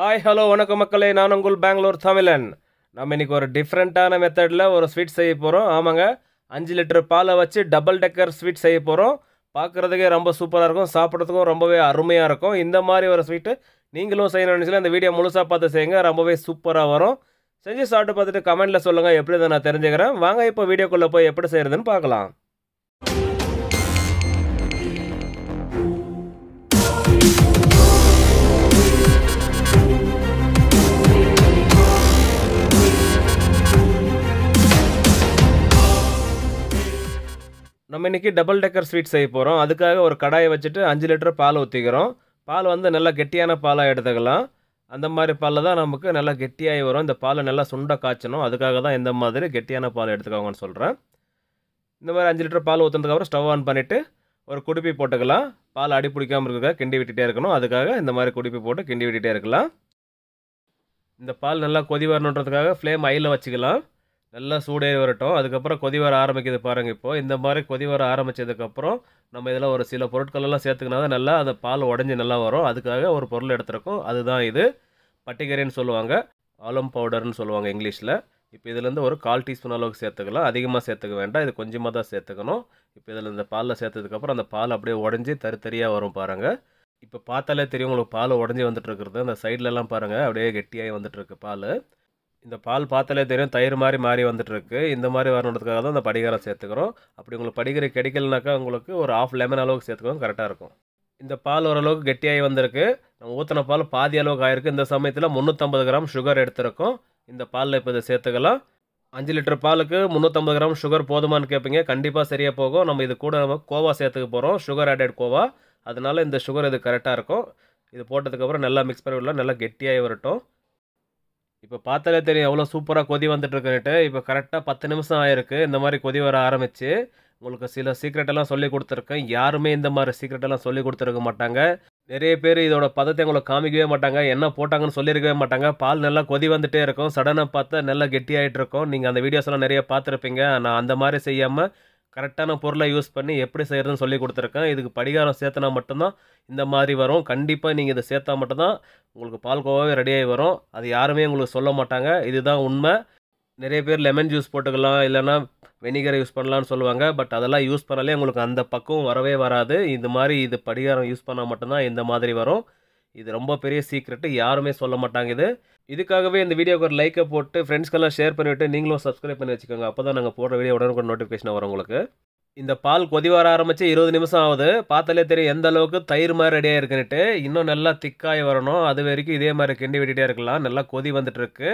hi hello வணக்கம் மக்களே நான் உங்கள் பெங்களூர் தமிழன் நம்ம இன்றைக்கி ஒரு டிஃப்ரெண்ட்டான மெத்தடில் ஒரு ஸ்வீட் செய்ய போகிறோம் ஆமாங்க அஞ்சு லிட்டர் பாலை வச்சு டபுள் டெக்கர் ஸ்வீட் செய்ய போகிறோம் பார்க்குறதுக்கே ரொம்ப சூப்பராக இருக்கும் சாப்பிட்றதுக்கும் ரொம்பவே அருமையாக இருக்கும் இந்த மாதிரி ஒரு ஸ்வீட்டு நீங்களும் செய்யணும்னு நினச்சில அந்த வீடியோ முழுசாக பார்த்து செய்யுங்க ரொம்பவே சூப்பராக வரும் செஞ்சு சாப்பிட்டு பார்த்துட்டு கமெண்ட்டில் சொல்லுங்கள் எப்படி நான் தெரிஞ்சுக்கிறேன் வாங்க இப்போ வீடியோக்குள்ளே போய் எப்படி செய்கிறதுன்னு பார்க்கலாம் நம்ம இன்றைக்கி டபுள் டெக்கர் ஸ்வீட் செய்ய போகிறோம் அதுக்காக ஒரு கடாயை வச்சுட்டு அஞ்சு லிட்டர் பால் ஊற்றிக்கிறோம் பால் வந்து நல்லா கெட்டியான பாலாக எடுத்துக்கலாம் அந்த மாதிரி பாலில் தான் நமக்கு நல்லா கெட்டியாகி வரும் இந்த பாலை நல்லா சுண்ட காய்ச்சணும் அதுக்காக தான் இந்த மாதிரி கெட்டியான பால் எடுத்துக்கோங்கன்னு சொல்கிறேன் இந்த மாதிரி அஞ்சு லிட்டர் பால் ஊற்றுனதுக்கப்புறம் ஸ்டவ் ஆன் பண்ணிவிட்டு ஒரு குடுப்பி போட்டுக்கலாம் பால் அடி பிடிக்காமல் இருக்க கிண்டி விட்டுகிட்டே இருக்கணும் அதுக்காக இந்த மாதிரி குடுப்பி போட்டு கிண்டி விட்டுகிட்டே இருக்கலாம் இந்த பால் நல்லா கொதி வரணுன்றதுக்காக ஃப்ளேம் ஐயில் வச்சுக்கலாம் நல்லா சூடே வரட்டும் அதுக்கப்புறம் கொதி வர ஆரம்பிக்குது பாருங்கள் இப்போது இந்த மாதிரி கொதி வர ஆரம்பித்ததுக்கப்புறம் நம்ம இதில் ஒரு சில பொருட்களெல்லாம் சேர்த்துக்கினா தான் நல்லா அந்த பால் உடஞ்சி நல்லா வரும் அதுக்காக ஒரு பொருள் எடுத்துருக்கோம் அதுதான் இது பட்டிகரின்னு சொல்லுவாங்க ஆலம் பவுடர்னு சொல்லுவாங்க இங்கிலீஷில் இப்போ இதுலேருந்து ஒரு கால் டீஸ்பூன் அளவுக்கு சேர்த்துக்கலாம் அதிகமாக சேர்த்துக்க வேண்டாம் இது கொஞ்சமாக தான் சேர்த்துக்கணும் இப்போ இதில் இந்த பாலில் சேர்த்ததுக்கப்புறம் அந்த பால் அப்படியே உடஞ்சி தருத்தரியாக வரும் பாருங்கள் இப்போ பார்த்தாலே தெரியும் உங்களுக்கு பால் உடஞ்சி வந்துட்டுருக்குறது அந்த சைட்லலாம் பாருங்கள் அப்படியே கெட்டியாகி வந்துட்டுருக்கு பால் இந்த பால் பார்த்தாலே தெரியும் தயிர் மாதிரி மாறி வந்துட்டுருக்கு இந்த மாதிரி வரணுன்றதுக்காக தான் இந்த படிகாரம் சேர்த்துக்கிறோம் அப்படி உங்களுக்கு படிக்கிற கிடைக்கலனாக்கா உங்களுக்கு ஒரு ஆஃப் லெமன் அளவுக்கு சேர்த்துக்கணும் கரெக்டாக இருக்கும் இந்த பால் ஓரளவுக்கு கெட்டியாகி வந்திருக்கு நம்ம ஊற்றின பால் பாதி அளவுக்கு ஆயிருக்கு இந்த சமயத்தில் முந்நூற்றம்பது கிராம் சுகர் எடுத்திருக்கோம் இந்த பாலில் இப்போ இதை சேர்த்துக்கலாம் அஞ்சு லிட்டர் பாலுக்கு முந்நூற்றம்பது கிராம் சுகர் போதுமான்னு கேட்பீங்க கண்டிப்பாக சரியாக போகும் நம்ம இது கூட நம்ம கோவா சேர்த்துக்க போகிறோம் சுகர் ஆடட் கோவா அதனால் இந்த சுகர் இது கரெக்டாக இருக்கும் இது போட்டதுக்கப்புறம் நல்லா மிக்ஸ் பண்ணி விடலாம் நல்லா கெட்டியாகி வரட்டும் இப்போ பார்த்தாலே தெரியும் எவ்வளோ சூப்பராக கொதி வந்துட்டுருக்குன்ட்டு இப்போ கரெக்டாக பத்து நிமிஷம் ஆயிருக்கு இந்த மாதிரி கொதி வர ஆரம்பிச்சு உங்களுக்கு சில சீக்ரெட்டெல்லாம் சொல்லி கொடுத்துருக்கேன் யாருமே இந்த மாதிரி சீக்ரெட்டெல்லாம் சொல்லி கொடுத்துருக்க மாட்டாங்க நிறைய பேர் இதோட பதத்தை உங்களுக்கு காமிக்கவே மாட்டாங்க என்ன போட்டாங்கன்னு சொல்லியிருக்கவே மாட்டாங்க பால் நல்லா கொதி வந்துட்டே இருக்கும் சடனாக பார்த்தா நல்லா கெட்டியாகிட்டு இருக்கும் நீங்கள் அந்த வீடியோஸ்லாம் நிறைய பார்த்துருப்பீங்க நான் அந்த மாதிரி செய்யாமல் கரெக்டான பொருளை யூஸ் பண்ணி எப்படி செய்கிறதுன்னு சொல்லி கொடுத்துருக்கேன் இதுக்கு படிகாரம் சேர்த்தனா மட்டும்தான் இந்த மாதிரி வரும் கண்டிப்பாக நீங்கள் இதை சேர்த்தா மட்டும்தான் உங்களுக்கு பால்கோவாவே ரெடியாகி வரும் அது யாருமே உங்களுக்கு சொல்ல மாட்டாங்க இதுதான் உண்மை நிறைய பேர் லெமன் ஜூஸ் போட்டுக்கலாம் இல்லைனா வெனிகரை யூஸ் பண்ணலான்னு சொல்லுவாங்க பட் அதெல்லாம் யூஸ் பண்ணாலே உங்களுக்கு அந்த பக்கம் வரவே வராது இந்த மாதிரி இது படிகாரம் யூஸ் பண்ணால் மட்டும்தான் இந்த மாதிரி வரும் இது ரொம்ப பெரிய சீக்ரெட்டு யாருமே சொல்ல மாட்டாங்க இது இதுக்காகவே இந்த வீடியோக்கு ஒரு லைக்கை போட்டு ஃப்ரெண்ட்ஸ்க்கெல்லாம் ஷேர் பண்ணிவிட்டு நீங்களும் சப்ஸ்கிரைப் பண்ணி வச்சுக்கோங்க அப்போ தான் நாங்கள் போடுற வீடியோ உடனுக்கு நோட்டிஃபிகேஷன் வரும் உங்களுக்கு இந்த பால் கொதி வர ஆரம்பித்து இருபது நிமிஷம் ஆகுது பார்த்தாலே தெரியும் எந்த அளவுக்கு தயிர் மாதிரி ரெடியாக இருக்குன்னு இன்னும் நல்லா திக்காகி வரணும் அது வரைக்கும் இதே மாதிரி கிண்டி விட்டுட்டே இருக்கலாம் நல்லா கொதி வந்துட்டுருக்கு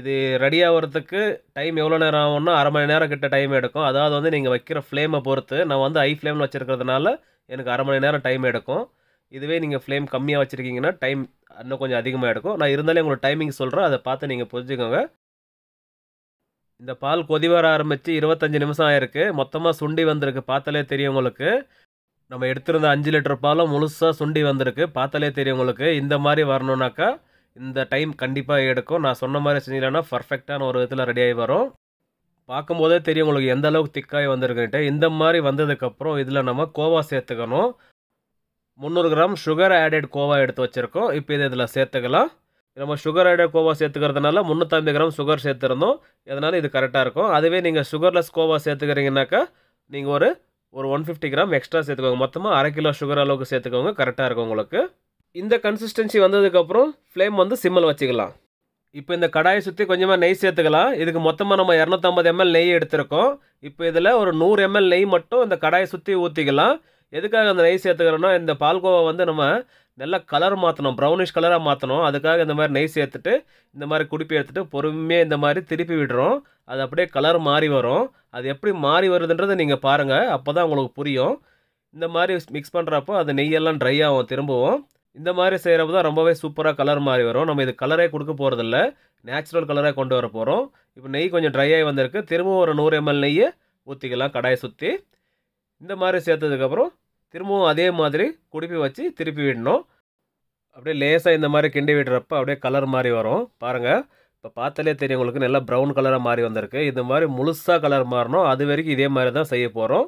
இது ரெடியாகிறதுக்கு டைம் எவ்வளோ நேரம் ஆகும்னா அரை மணி நேரம் கிட்ட டைம் எடுக்கும் அதாவது வந்து நீங்கள் வைக்கிற ஃப்ளேமை பொறுத்து நான் வந்து ஐ ஃப்ளேம்னு வச்சுருக்கிறதுனால எனக்கு அரை மணி நேரம் டைம் எடுக்கும் இதுவே நீங்கள் ஃப்ளேம் கம்மியாக வச்சுருக்கீங்கன்னா டைம் இன்னும் கொஞ்சம் அதிகமாக எடுக்கும் நான் இருந்தாலே உங்களுக்கு டைமிங் சொல்கிறேன் அதை பார்த்து நீங்கள் புரிஞ்சுக்கோங்க இந்த பால் கொதி வர ஆரம்பித்து இருபத்தஞ்சி நிமிஷம் ஆயிருக்கு மொத்தமாக சுண்டி வந்திருக்கு பார்த்தாலே தெரியும் உங்களுக்கு நம்ம எடுத்திருந்த அஞ்சு லிட்டர் பாலும் முழுசாக சுண்டி வந்திருக்கு பார்த்தாலே தெரியும் உங்களுக்கு இந்த மாதிரி வரணுன்னாக்கா இந்த டைம் கண்டிப்பாக எடுக்கும் நான் சொன்ன மாதிரி செஞ்சீங்கன்னா பர்ஃபெக்டான ஒரு விதத்தில் ரெடியாகி வரும் பார்க்கும்போதே தெரியும் உங்களுக்கு எந்த அளவுக்கு திக்காகி வந்திருக்குன்ட்டு இந்த மாதிரி வந்ததுக்கப்புறம் இதில் நம்ம கோவா சேர்த்துக்கணும் முந்நூறு கிராம் சுகர் ஆடட் கோவா எடுத்து வச்சிருக்கோம் இப்போ இது இதில் சேர்த்துக்கலாம் நம்ம சுகர் ஆடட் கோவா சேர்த்துக்கிறதுனால முந்நூற்றம்பது கிராம் சுகர் சேர்த்துருந்தோம் அதனால் இது கரெக்டாக இருக்கும் அதுவே நீங்கள் சுகர்லெஸ் கோவா சேர்த்துக்கிறீங்கனாக்கா நீங்கள் ஒரு ஒரு ஒன் ஃபிஃப்டி கிராம் எக்ஸ்ட்ரா சேர்த்துக்கோங்க மொத்தமாக அரை கிலோ சுகர் அளவுக்கு சேர்த்துக்கோங்க கரெக்டாக இருக்கும் உங்களுக்கு இந்த கன்சிஸ்டன்சி வந்ததுக்கப்புறம் ஃப்ளேம் வந்து சிம்மில் வச்சுக்கலாம் இப்போ இந்த கடாயை சுற்றி கொஞ்சமாக நெய் சேர்த்துக்கலாம் இதுக்கு மொத்தமாக நம்ம இரநூத்தம்பது எம்எல் நெய் எடுத்திருக்கோம் இப்போ இதில் ஒரு நூறு எம்எல் நெய் மட்டும் இந்த கடாயை சுற்றி ஊற்றிக்கலாம் எதுக்காக அந்த நெய் சேர்த்துக்கிறோன்னா இந்த பால்கோவா வந்து நம்ம நல்லா கலர் மாற்றணும் ப்ரௌனிஷ் கலராக மாற்றணும் அதுக்காக இந்த மாதிரி நெய் சேர்த்துட்டு இந்த மாதிரி குடிப்பி எடுத்துகிட்டு பொறுமையாக இந்த மாதிரி திருப்பி விடுறோம் அது அப்படியே கலர் மாறி வரும் அது எப்படி மாறி வருதுன்றதை நீங்கள் பாருங்கள் அப்போ தான் உங்களுக்கு புரியும் இந்த மாதிரி மிக்ஸ் பண்ணுறப்போ அது நெய்யெல்லாம் ட்ரை ஆகும் திரும்பவும் இந்த மாதிரி செய்கிறப்ப தான் ரொம்பவே சூப்பராக கலர் மாறி வரும் நம்ம இது கலரே கொடுக்க போகிறதில்ல நேச்சுரல் கலராக கொண்டு வர போகிறோம் இப்போ நெய் கொஞ்சம் ட்ரை ஆகி வந்திருக்கு திரும்பவும் ஒரு நூறு எம்எல் நெய்யை ஊற்றிக்கலாம் கடாயை சுற்றி இந்த மாதிரி சேர்த்ததுக்கப்புறம் திரும்பவும் அதே மாதிரி குடுப்பி வச்சு திருப்பி விடணும் அப்படியே லேசாக இந்த மாதிரி கிண்டி விடுறப்ப அப்படியே கலர் மாதிரி வரும் பாருங்கள் இப்போ பார்த்தாலே தெரியும் உங்களுக்கு நல்லா ப்ரௌன் கலராக மாறி வந்திருக்கு இந்த மாதிரி முழுசாக கலர் மாறணும் அது வரைக்கும் இதே மாதிரி தான் செய்ய போகிறோம்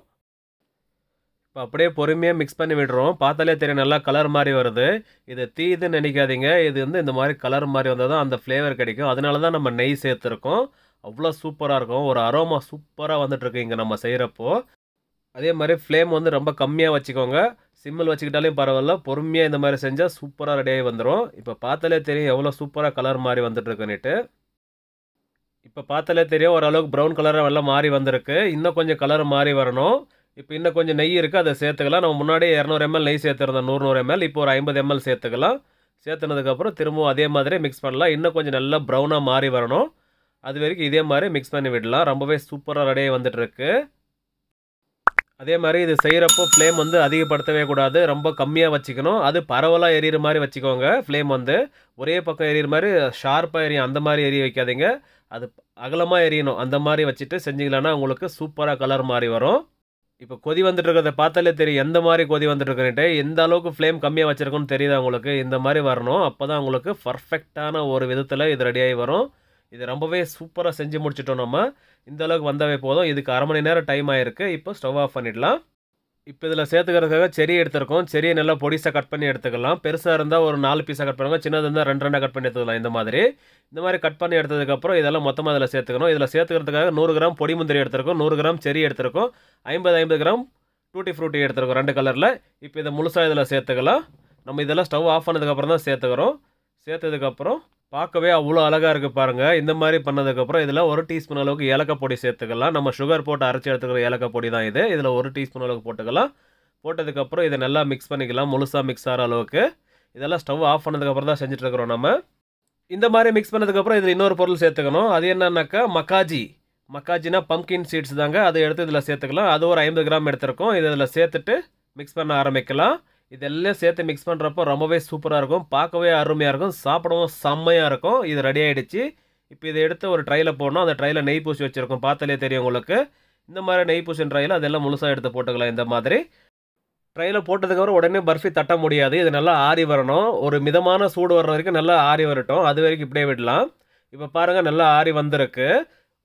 இப்போ அப்படியே பொறுமையாக மிக்ஸ் பண்ணி விடுறோம் பார்த்தாலே தெரியும் நல்லா கலர் மாதிரி வருது இதை தீதுன்னு நினைக்காதீங்க இது வந்து இந்த மாதிரி கலர் மாதிரி வந்தால் தான் அந்த ஃப்ளேவர் கிடைக்கும் அதனால தான் நம்ம நெய் சேர்த்துருக்கோம் அவ்வளோ சூப்பராக இருக்கும் ஒரு அரோமா சூப்பராக வந்துட்டுருக்கு இங்கே நம்ம செய்கிறப்போ அதே மாதிரி ஃப்ளேம் வந்து ரொம்ப கம்மியாக வச்சுக்கோங்க சிம்மில் வச்சுக்கிட்டாலையும் பரவாயில்ல பொறுமையாக இந்த மாதிரி செஞ்சால் சூப்பராக ரெடியாகி வந்துடும் இப்போ பார்த்தாலே தெரியும் எவ்வளோ சூப்பராக கலர் மாதிரி வந்துட்டுருக்குன்னு இப்போ பார்த்தாலே தெரியும் ஓரளவுக்கு ப்ரௌன் கலராக எல்லாம் மாறி வந்திருக்கு இன்னும் கொஞ்சம் கலர் மாறி வரணும் இப்போ இன்னும் கொஞ்சம் நெய் இருக்குது அதை சேர்த்துக்கலாம் நம்ம முன்னாடி இரநூறு எம்எல் நெய் சேர்த்துருந்தோம் நூறு நூறு எம்எல் இப்போ ஒரு ஐம்பது எம்எல் சேர்த்துக்கலாம் சேர்த்துனதுக்கப்புறம் திரும்பவும் அதே மாதிரி மிக்ஸ் பண்ணலாம் இன்னும் கொஞ்சம் நல்லா ப்ரௌனாக மாறி வரணும் அது வரைக்கும் இதே மாதிரி மிக்ஸ் பண்ணி விடலாம் ரொம்பவே சூப்பராக ரெடியாக வந்துட்டுருக்கு அதே மாதிரி இது செய்கிறப்போ ஃப்ளேம் வந்து அதிகப்படுத்தவே கூடாது ரொம்ப கம்மியாக வச்சுக்கணும் அது பரவலாக எரியிற மாதிரி வச்சுக்கோங்க ஃப்ளேம் வந்து ஒரே பக்கம் எரியிற மாதிரி ஷார்ப்பாக எரியும் அந்த மாதிரி எரிய வைக்காதீங்க அது அகலமாக எரியணும் அந்த மாதிரி வச்சுட்டு செஞ்சிங்களான்னா உங்களுக்கு சூப்பராக கலர் மாதிரி வரும் இப்போ கொதி வந்துட்டு இருக்கிறத பார்த்தாலே தெரியும் எந்த மாதிரி கொதி வந்துட்டு இருக்குன்னுட்டு எந்த அளவுக்கு ஃப்ளேம் கம்மியாக வச்சுருக்கோன்னு தெரியுது உங்களுக்கு இந்த மாதிரி வரணும் அப்போ தான் உங்களுக்கு பர்ஃபெக்டான ஒரு விதத்தில் இது ரெடியாகி வரும் இது ரொம்பவே சூப்பராக செஞ்சு முடிச்சிட்டோம் நம்ம இந்த அளவுக்கு வந்தாவே போதும் இதுக்கு அரை மணி நேரம் டைம் ஆகிருக்கு இப்போ ஸ்டவ் ஆஃப் பண்ணிடலாம் இப்போ இதில் சேர்த்துக்கிறதுக்காக செரி எடுத்திருக்கோம் செரியை நல்லா பொடிசாக கட் பண்ணி எடுத்துக்கலாம் பெருசாக இருந்தால் ஒரு நாலு பீஸாக கட் பண்ணுங்க சின்னது இருந்தால் ரெண்டு ரெண்டாக கட் பண்ணி எடுத்துக்கலாம் இந்த மாதிரி இந்த மாதிரி கட் பண்ணி எடுத்ததுக்கப்புறம் இதெல்லாம் மொத்தமாக இதில் சேர்த்துக்கணும் இதில் சேர்த்துக்கிறதுக்காக நூறு கிராம் பொடி முந்திரி எடுத்துருக்கோம் நூறு கிராம் செரி எடுத்திருக்கோம் ஐம்பது ஐம்பது கிராம் டூட்டி ஃப்ரூட்டி எடுத்துருக்கோம் ரெண்டு கலரில் இப்போ இதை முழுசாக இதில் சேர்த்துக்கலாம் நம்ம இதெல்லாம் ஸ்டவ் ஆஃப் பண்ணதுக்கப்புறம் தான் சேர்த்துக்கிறோம் சேர்த்ததுக்கப்புறம் பார்க்கவே அவ்வளோ அழகாக இருக்குது பாருங்கள் இந்த மாதிரி பண்ணதுக்கப்புறம் இதில் ஒரு டீஸ்பூன் அளவுக்கு ஏலக்காய் பொடி சேர்த்துக்கலாம் நம்ம சுகர் போட்டு அரைச்சி எடுத்துக்கிற ஏலக்காய் பொடி தான் இது இதில் ஒரு டீஸ்பூன் அளவுக்கு போட்டுக்கலாம் போட்டதுக்கப்புறம் இதை நல்லா மிக்ஸ் பண்ணிக்கலாம் முழுசாக மிக்ஸ் ஆகிற அளவுக்கு இதெல்லாம் ஸ்டவ் ஆஃப் பண்ணதுக்கப்புறம் தான் செஞ்சிட்ருக்குறோம் நம்ம இந்த மாதிரி மிக்ஸ் பண்ணதுக்கப்புறம் இதில் இன்னொரு பொருள் சேர்த்துக்கணும் அது என்னன்னாக்கா மக்காஜி மக்காஜினா பம்கின் சீட்ஸ் தாங்க அதை எடுத்து இதில் சேர்த்துக்கலாம் அது ஒரு ஐம்பது கிராம் எடுத்திருக்கோம் இதில் சேர்த்துட்டு மிக்ஸ் பண்ண ஆரம்பிக்கலாம் இதெல்லாம் சேர்த்து மிக்ஸ் பண்ணுறப்போ ரொம்பவே சூப்பராக இருக்கும் பார்க்கவே அருமையாக இருக்கும் சாப்பிடவும் செம்மையாக இருக்கும் இது ரெடி ஆகிடுச்சு இப்போ இதை எடுத்து ஒரு ட்ரையில் போடணும் அந்த ட்ரையில் நெய் பூசி வச்சுருக்கோம் பார்த்தாலே தெரியும் உங்களுக்கு இந்த மாதிரி நெய் பூசின் ட்ரையில் அதெல்லாம் முழுசாக எடுத்து போட்டுக்கலாம் இந்த மாதிரி ட்ரையில் போட்டதுக்கப்புறம் உடனே பர்ஃபி தட்ட முடியாது இது நல்லா ஆறி வரணும் ஒரு மிதமான சூடு வர்ற வரைக்கும் நல்லா ஆறி வரட்டும் அது வரைக்கும் இப்படியே விடலாம் இப்போ பாருங்கள் நல்லா ஆறி வந்திருக்கு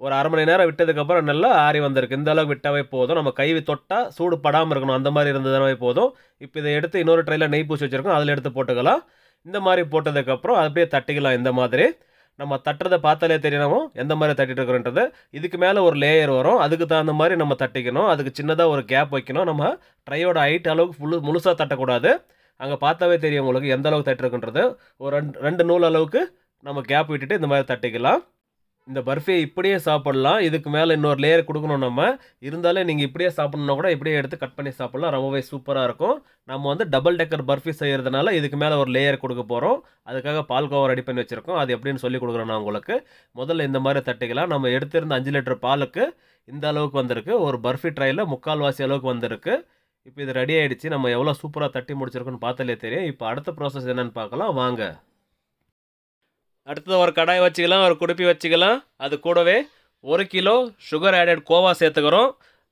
ஒரு அரை மணி நேரம் விட்டதுக்கப்புறம் நல்லா ஆறி வந்திருக்கு இந்த அளவுக்கு விட்டாவே போதும் நம்ம கை தொட்டால் சூடு படாமல் இருக்கணும் அந்த மாதிரி இருந்ததுனாவே போதும் இப்போ இதை எடுத்து இன்னொரு ட்ரையில் நெய் பூச்சி வச்சுருக்கோம் அதில் எடுத்து போட்டுக்கலாம் இந்த மாதிரி போட்டதுக்கப்புறம் அப்படியே தட்டிக்கலாம் இந்த மாதிரி நம்ம தட்டுறதை பார்த்தாலே தெரியணும் எந்த மாதிரி தட்டிட்டு இருக்கிறோன்றது இதுக்கு மேலே ஒரு லேயர் வரும் அதுக்கு தகுந்த மாதிரி நம்ம தட்டிக்கணும் அதுக்கு சின்னதாக ஒரு கேப் வைக்கணும் நம்ம ட்ரையோட ஹைட் அளவுக்கு ஃபுல்லு முழுசாக தட்டக்கூடாது அங்கே பார்த்தாவே தெரியும் உங்களுக்கு எந்த அளவுக்கு தட்டிருக்குன்றது ஒரு ரெண்டு ரெண்டு நூல் அளவுக்கு நம்ம கேப் விட்டுட்டு இந்த மாதிரி தட்டிக்கலாம் இந்த பர்ஃபியை இப்படியே சாப்பிட்லாம் இதுக்கு மேலே இன்னொரு லேயர் கொடுக்கணும் நம்ம இருந்தாலே நீங்கள் இப்படியே சாப்பிட்ணுன்னா கூட இப்படியே எடுத்து கட் பண்ணி சாப்பிட்லாம் ரொம்பவே சூப்பராக இருக்கும் நம்ம வந்து டபுள் டெக்கர் பர்ஃபி செய்கிறதுனால இதுக்கு மேலே ஒரு லேயர் கொடுக்க போகிறோம் அதுக்காக பால்கோவா ரெடி பண்ணி வச்சுருக்கோம் அது எப்படின்னு சொல்லி கொடுக்குறோம் நான் உங்களுக்கு முதல்ல இந்த மாதிரி தட்டிக்கலாம் நம்ம எடுத்திருந்த அஞ்சு லிட்டர் பாலுக்கு இந்த அளவுக்கு வந்திருக்கு ஒரு பர்ஃபி ட்ரையில் முக்கால்வாசி அளவுக்கு வந்திருக்கு இப்போ இது ரெடி ஆகிடுச்சு நம்ம எவ்வளோ சூப்பராக தட்டி முடிச்சிருக்கோன்னு பார்த்தாலே தெரியும் இப்போ அடுத்த ப்ராசஸ் என்னென்னு பார்க்கலாம் வாங்க அடுத்தது ஒரு கடாய் வச்சுக்கலாம் ஒரு குடுப்பி வச்சுக்கலாம் அது கூடவே ஒரு கிலோ சுகர் ஆடட் கோவா சேர்த்துக்கிறோம்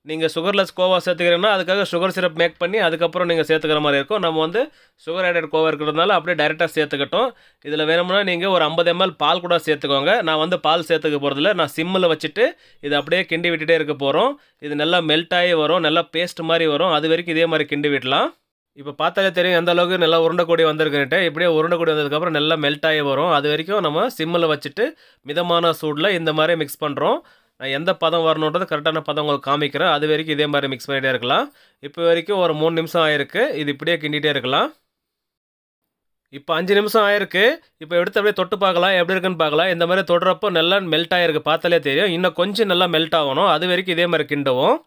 நீங்கள் சுகர்லெஸ் கோவா சேர்த்துக்கிறீங்கன்னா அதுக்காக சுகர் சிரப் மேக் பண்ணி அதுக்கப்புறம் நீங்கள் சேர்த்துக்கிற மாதிரி இருக்கும் நம்ம வந்து சுகர் ஆடட் கோவா இருக்கிறதுனால அப்படியே டைரெக்டாக சேர்த்துக்கிட்டோம் இதில் வேணும்னா நீங்கள் ஒரு ஐம்பது எம்எல் பால் கூட சேர்த்துக்கோங்க நான் வந்து பால் சேர்த்துக்க போகிறதில்ல நான் சிம்மில் வச்சுட்டு இது அப்படியே கிண்டி விட்டுகிட்டே இருக்க போகிறோம் இது நல்லா மெல்ட் ஆகி வரும் நல்லா பேஸ்ட் மாதிரி வரும் அது வரைக்கும் இதே மாதிரி கிண்டி விடலாம் இப்போ பார்த்தாலே தெரியும் எந்த அளவுக்கு நல்லா உருண்டை கொடி வந்திருக்குன்ட்டு இப்படியே உருண்டை கொடி வந்ததுக்கப்புறம் நல்லா மெல்ட் ஆகி வரும் அது வரைக்கும் நம்ம சிம்மில் வச்சுட்டு மிதமான சூடில் இந்த மாதிரி மிக்ஸ் பண்ணுறோம் நான் எந்த பதம் வரணுன்றது கரெக்டான பதம் உங்களுக்கு காமிக்கிறேன் அது வரைக்கும் இதே மாதிரி மிக்ஸ் பண்ணிகிட்டே இருக்கலாம் இப்போ வரைக்கும் ஒரு மூணு நிமிஷம் ஆயிருக்கு இது இப்படியே கிண்டிகிட்டே இருக்கலாம் இப்போ அஞ்சு நிமிஷம் ஆயிருக்கு இப்போ எடுத்து அப்படியே தொட்டு பார்க்கலாம் எப்படி இருக்குன்னு பார்க்கலாம் இந்த மாதிரி தொடுறப்போ நல்லா மெல்ட் ஆகிருக்கு பார்த்தாலே தெரியும் இன்னும் கொஞ்சம் நல்லா மெல்ட் ஆகணும் அது வரைக்கும் இதே மாதிரி கிண்டுவோம்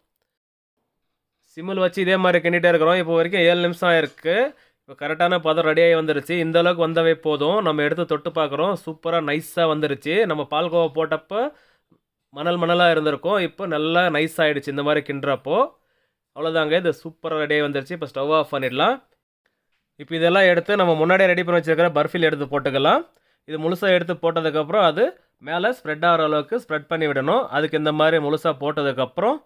சிம்மில் வச்சு இதே மாதிரி கிண்டிகிட்டே இருக்கிறோம் இப்போ வரைக்கும் ஏழு நிமிஷம் ஆயிருக்கு இப்போ கரெக்டான பதம் ரெடியாகி வந்துருச்சு இந்த அளவுக்கு போதும் நம்ம எடுத்து தொட்டு பார்க்குறோம் சூப்பராக நைஸாக வந்துருச்சு நம்ம பால்கோவா போட்டப்போ மணல் மணலாக இருந்திருக்கும் இப்போ நல்லா நைஸ் ஆகிடுச்சு இந்த மாதிரி கிண்டுறப்போ அவ்வளோதாங்க இது சூப்பராக ரெடியாகி வந்துருச்சு இப்போ ஸ்டவ் ஆஃப் பண்ணிடலாம் இப்போ இதெல்லாம் எடுத்து நம்ம முன்னாடியே ரெடி பண்ணி வச்சுருக்கிற பர்ஃபில் எடுத்து போட்டுக்கலாம் இது முழுசாக எடுத்து போட்டதுக்கப்புறம் அது மேலே ஸ்ப்ரெட் ஆகிற அளவுக்கு ஸ்ப்ரெட் பண்ணி விடணும் அதுக்கு இந்த மாதிரி முழுசாக போட்டதுக்கப்புறம்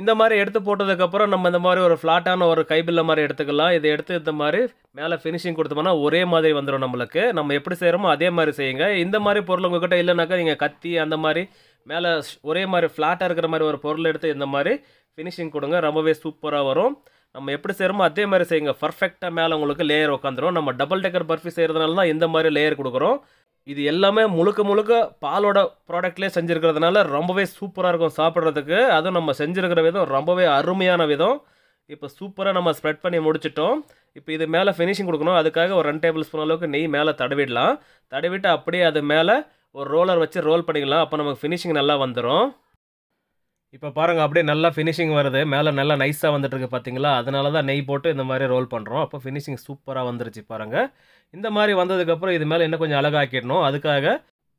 இந்த மாதிரி எடுத்து போட்டதுக்கப்புறம் நம்ம இந்த மாதிரி ஒரு ஃப்ளாட்டான ஒரு கைபில்ல மாதிரி எடுத்துக்கலாம் இதை எடுத்து இந்த மாதிரி மேலே ஃபினிஷிங் கொடுத்தோம்னா ஒரே மாதிரி வந்துடும் நம்மளுக்கு நம்ம எப்படி செய்கிறோமோ அதே மாதிரி செய்யுங்க இந்த மாதிரி பொருள் உங்ககிட்ட இல்லைனாக்கா நீங்கள் கத்தி அந்த மாதிரி மேலே ஒரே மாதிரி ஃப்ளாட்டாக இருக்கிற மாதிரி ஒரு பொருள் எடுத்து இந்த மாதிரி ஃபினிஷிங் கொடுங்க ரொம்பவே சூப்பராக வரும் நம்ம எப்படி செய்கிறோமோ அதே மாதிரி செய்யுங்க பர்ஃபெக்டாக மேலே உங்களுக்கு லேயர் உட்காந்துரும் நம்ம டபுள் டெக்கர் பர்ஃபி செய்கிறதுனால தான் இந்த மாதிரி லேயர் கொடுக்குறோம் இது எல்லாமே முழுக்க முழுக்க பாலோட ப்ராடக்ட்லேயே செஞ்சுருக்கிறதுனால ரொம்பவே சூப்பராக இருக்கும் சாப்பிட்றதுக்கு அதுவும் நம்ம செஞ்சுருக்கிற விதம் ரொம்பவே அருமையான விதம் இப்போ சூப்பராக நம்ம ஸ்ப்ரெட் பண்ணி முடிச்சிட்டோம் இப்போ இது மேலே ஃபினிஷிங் கொடுக்கணும் அதுக்காக ஒரு ரெண்டு டேபிள் ஸ்பூன் அளவுக்கு நெய் மேலே தடவிடலாம் தடவிட்டு அப்படியே அது மேலே ஒரு ரோலர் வச்சு ரோல் பண்ணிக்கலாம் அப்போ நமக்கு ஃபினிஷிங் நல்லா வந்துடும் இப்போ பாருங்கள் அப்படியே நல்லா ஃபினிஷிங் வருது மேலே நல்லா நைஸாக வந்துட்டுருக்கு பார்த்தீங்களா அதனால தான் நெய் போட்டு இந்த மாதிரி ரோல் பண்ணுறோம் அப்போ ஃபினிஷிங் சூப்பராக வந்துருச்சு பாருங்கள் இந்த மாதிரி வந்ததுக்கப்புறம் இது மேலே இன்னும் கொஞ்சம் அழகாக்கிடணும் அதுக்காக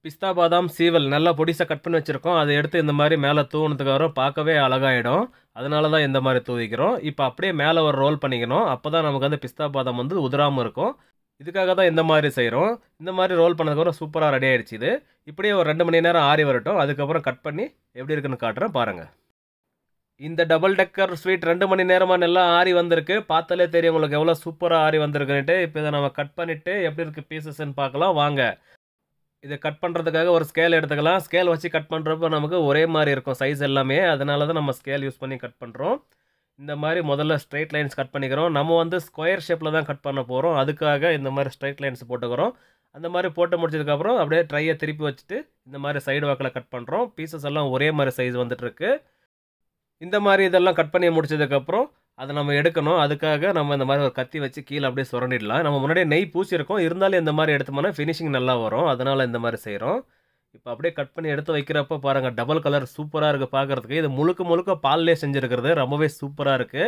பிஸ்தா பாதாம் சீவல் நல்லா பொடிசாக கட் பண்ணி வச்சுருக்கோம் அதை எடுத்து இந்த மாதிரி மேலே தூவுனதுக்கப்புறம் பார்க்கவே அழகாயிடும் அதனால தான் இந்த மாதிரி தூவிக்கிறோம் இப்போ அப்படியே மேலே ஒரு ரோல் பண்ணிக்கணும் அப்போ தான் நமக்கு வந்து பிஸ்தா பாதாம் வந்து உதிராமல் இருக்கும் இதுக்காக தான் இந்த மாதிரி செய்கிறோம் இந்த மாதிரி ரோல் பண்ணதுக்கப்புறம் சூப்பராக ரெடி ஆகிடுச்சு இது இப்படியே ஒரு ரெண்டு மணி நேரம் ஆறி வரட்டும் அதுக்கப்புறம் கட் பண்ணி எப்படி இருக்குன்னு காட்டுறேன் பாருங்கள் இந்த டபுள் டெக்கர் ஸ்வீட் ரெண்டு மணி நேரமாக நல்லா ஆறி வந்திருக்கு பார்த்தாலே தெரியும் உங்களுக்கு எவ்வளோ சூப்பராக ஆறி வந்திருக்குன்ட்டு இப்போ இதை நம்ம கட் பண்ணிவிட்டு எப்படி இருக்குது பீசஸ்ன்னு பார்க்கலாம் வாங்க இதை கட் பண்ணுறதுக்காக ஒரு ஸ்கேல் எடுத்துக்கலாம் ஸ்கேல் வச்சு கட் பண்ணுறப்ப நமக்கு ஒரே மாதிரி இருக்கும் சைஸ் எல்லாமே அதனால தான் நம்ம ஸ்கேல் யூஸ் பண்ணி கட் பண்ணுறோம் இந்த மாதிரி முதல்ல ஸ்ட்ரைட் லைன்ஸ் கட் பண்ணிக்கிறோம் நம்ம வந்து ஸ்கொயர் ஷேப்பில் தான் கட் பண்ண போகிறோம் அதுக்காக இந்த மாதிரி ஸ்ட்ரைட் லைன்ஸ் போட்டுக்கிறோம் அந்த மாதிரி போட்டு முடிச்சதுக்கப்புறம் அப்படியே ட்ரையை திருப்பி வச்சுட்டு இந்த மாதிரி சைடு வாக்கில் கட் பண்ணுறோம் பீசஸ் எல்லாம் ஒரே மாதிரி சைஸ் வந்துட்டுருக்கு இந்த மாதிரி இதெல்லாம் கட் பண்ணி முடிச்சதுக்கப்புறம் அதை நம்ம எடுக்கணும் அதுக்காக நம்ம இந்த மாதிரி ஒரு கத்தி வச்சு கீழே அப்படியே சுரண்டிடலாம் நம்ம முன்னாடியே நெய் பூசியிருக்கோம் இருந்தாலும் இந்த மாதிரி எடுத்தோம்னா ஃபினிஷிங் நல்லா வரும் அதனால் இந்த மாதிரி செய்கிறோம் இப்போ அப்படியே கட் பண்ணி எடுத்து வைக்கிறப்ப பாருங்கள் டபுள் கலர் சூப்பராக இருக்குது பார்க்குறதுக்கு இது முழுக்க முழுக்க பால்லே செஞ்சுருக்கிறது ரொம்பவே சூப்பராக இருக்குது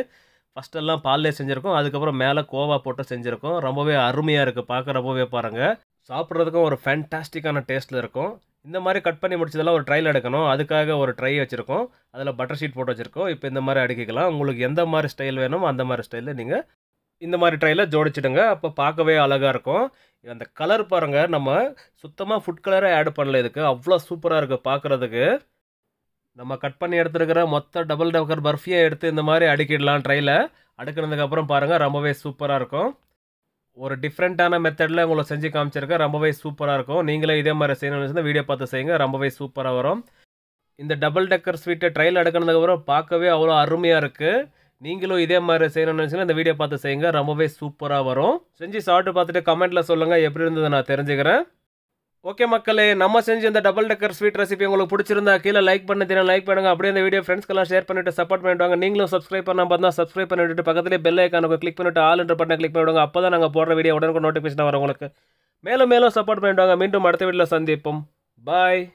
ஃபஸ்ட்டெல்லாம் பால்லே செஞ்சுருக்கோம் அதுக்கப்புறம் மேலே கோவா போட்டு செஞ்சுருக்கோம் ரொம்பவே அருமையாக இருக்குது பார்க்க ரொம்பவே பாருங்கள் சாப்பிட்றதுக்கும் ஒரு ஃபேன்டாஸ்டிக்கான டேஸ்ட்டில் இருக்கும் இந்த மாதிரி கட் பண்ணி முடிச்சதெல்லாம் ஒரு ட்ரையில் எடுக்கணும் அதுக்காக ஒரு ட்ரை வச்சுருக்கோம் அதில் பட்டர் ஷீட் போட்டு வச்சுருக்கோம் இப்போ இந்த மாதிரி அடுக்கிக்கலாம் உங்களுக்கு எந்த மாதிரி ஸ்டைல் வேணுமோ அந்த மாதிரி ஸ்டைலில் நீங்கள் இந்த மாதிரி ட்ரையில் ஜோடிச்சிடுங்க அப்போ பார்க்கவே அழகாக இருக்கும் அந்த கலர் பாருங்கள் நம்ம சுத்தமாக ஃபுட் கலரை ஆட் பண்ணல இதுக்கு அவ்வளோ சூப்பராக இருக்குது பார்க்குறதுக்கு நம்ம கட் பண்ணி எடுத்துருக்கிற மொத்த டபுள் டக்கர் பர்ஃபியை எடுத்து இந்த மாதிரி அடுக்கிடலாம் ட்ரையில் அடுக்கினதுக்கப்புறம் பாருங்கள் ரொம்பவே சூப்பராக இருக்கும் ஒரு டிஃப்ரெண்ட்டான மெத்தடில் உங்களை செஞ்சு காமிச்சிருக்கேன் ரொம்பவே சூப்பராக இருக்கும் நீங்களே இதே மாதிரி செய்யணும்னு வீடியோ பார்த்து செய்யுங்க ரொம்பவே சூப்பராக வரும் இந்த டபுள் டக்கர் ஸ்வீட்டை ட்ரையில் எடுக்கிறதுக்கப்புறம் பார்க்கவே அவ்வளோ அருமையாக இருக்குது நீங்களும் இதே மாதிரி செய்யணும்னு நினச்சிங்கன்னா இந்த வீடியோ பார்த்து செய்யுங்க ரொம்பவே சூப்பராக வரும் செஞ்சு சாப்பிட்டு பார்த்துட்டு கமெண்ட்டில் சொல்லுங்கள் எப்படி இருந்ததை நான் தெரிஞ்சுக்கிறேன் ஓகே மக்களே நம்ம செஞ்சு இந்த டபுள் டெக்கர் ஸ்வீட் ரெசிபி உங்களுக்கு பிடிச்சிருந்தா கீழே லைக் பண்ணி தெரியும் லைக் பண்ணுங்க அப்படியே இந்த வீடியோ ஃப்ரெண்ட்ஸ்க்கெல்லாம் ஷேர் பண்ணிட்டு சப்போர்ட் பண்ணிவிடுவாங்க நீங்களும் சப்ஸ்கிரைப் பண்ணால் பார்த்தா சப்ஸ்கிரைப் பண்ணிவிட்டு பக்கத்துலேயே பெல் ஐக்கானுக்கு கிளிக் பண்ணிட்டு ஆல் என்ற பட்டனை கிளிக் பண்ணிவிடுங்க அப்போ தான் நாங்கள் போடுற வீடியோ உடனே நோட்டிஃபிகேஷன் வரும் உங்களுக்கு மேலும் மேலும் சப்போர்ட் பண்ணிவிடுவாங்க மீண்டும் அடுத்த வீட்டில் சந்திப்போம் பாய்